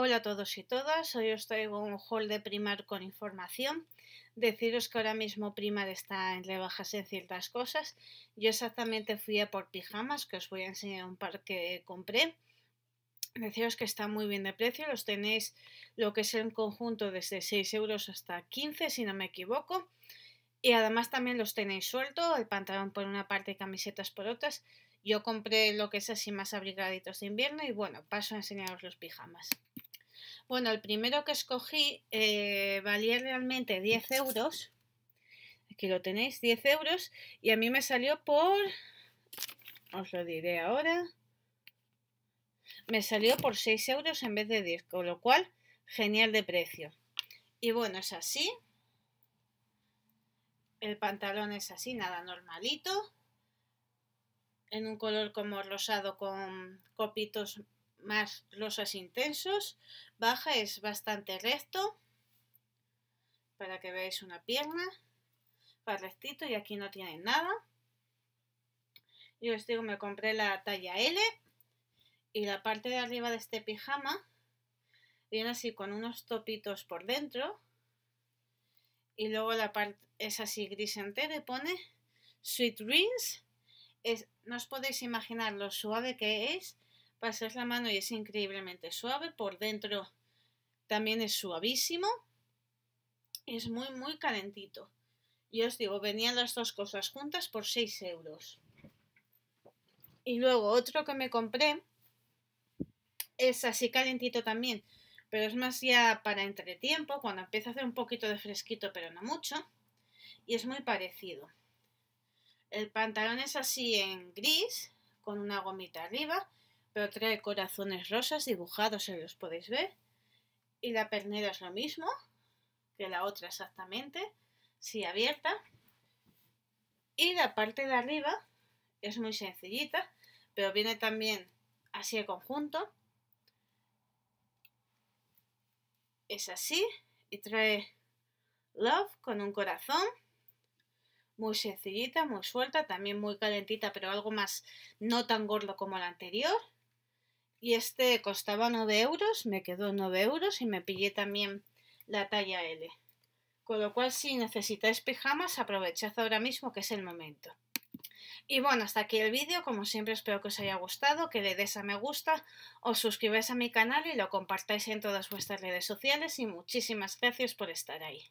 Hola a todos y todas, hoy os traigo un haul de Primar con información. Deciros que ahora mismo Primar está en rebajas en ciertas cosas. Yo exactamente fui a por pijamas, que os voy a enseñar un par que compré. Deciros que está muy bien de precio, los tenéis lo que es en conjunto desde 6 euros hasta 15 si no me equivoco. Y además también los tenéis suelto, el pantalón por una parte y camisetas por otras. Yo compré lo que es así más abrigaditos de invierno y bueno, paso a enseñaros los pijamas. Bueno, el primero que escogí eh, valía realmente 10 euros. Aquí lo tenéis, 10 euros. Y a mí me salió por... Os lo diré ahora. Me salió por 6 euros en vez de 10, con lo cual, genial de precio. Y bueno, es así. El pantalón es así, nada normalito. En un color como rosado con copitos más rosas intensos, baja es bastante recto, para que veáis una pierna, va rectito y aquí no tiene nada. Yo os digo, me compré la talla L y la parte de arriba de este pijama viene así con unos topitos por dentro y luego la parte es así gris entero y pone Sweet Rings. Es, no os podéis imaginar lo suave que es pasas la mano y es increíblemente suave. Por dentro también es suavísimo. Es muy, muy calentito. Y os digo, venían las dos cosas juntas por 6 euros. Y luego otro que me compré es así calentito también, pero es más ya para entretiempo, cuando empieza a hacer un poquito de fresquito, pero no mucho. Y es muy parecido. El pantalón es así en gris, con una gomita arriba pero trae corazones rosas dibujados, se los podéis ver. Y la pernera es lo mismo que la otra exactamente, si abierta. Y la parte de arriba es muy sencillita, pero viene también así el conjunto. Es así y trae Love con un corazón. Muy sencillita, muy suelta, también muy calentita, pero algo más no tan gordo como la anterior y este costaba 9 euros, me quedó 9 euros y me pillé también la talla L. Con lo cual, si necesitáis pijamas, aprovechad ahora mismo que es el momento. Y bueno, hasta aquí el vídeo, como siempre espero que os haya gustado, que le des a me gusta, os suscribáis a mi canal y lo compartáis en todas vuestras redes sociales y muchísimas gracias por estar ahí.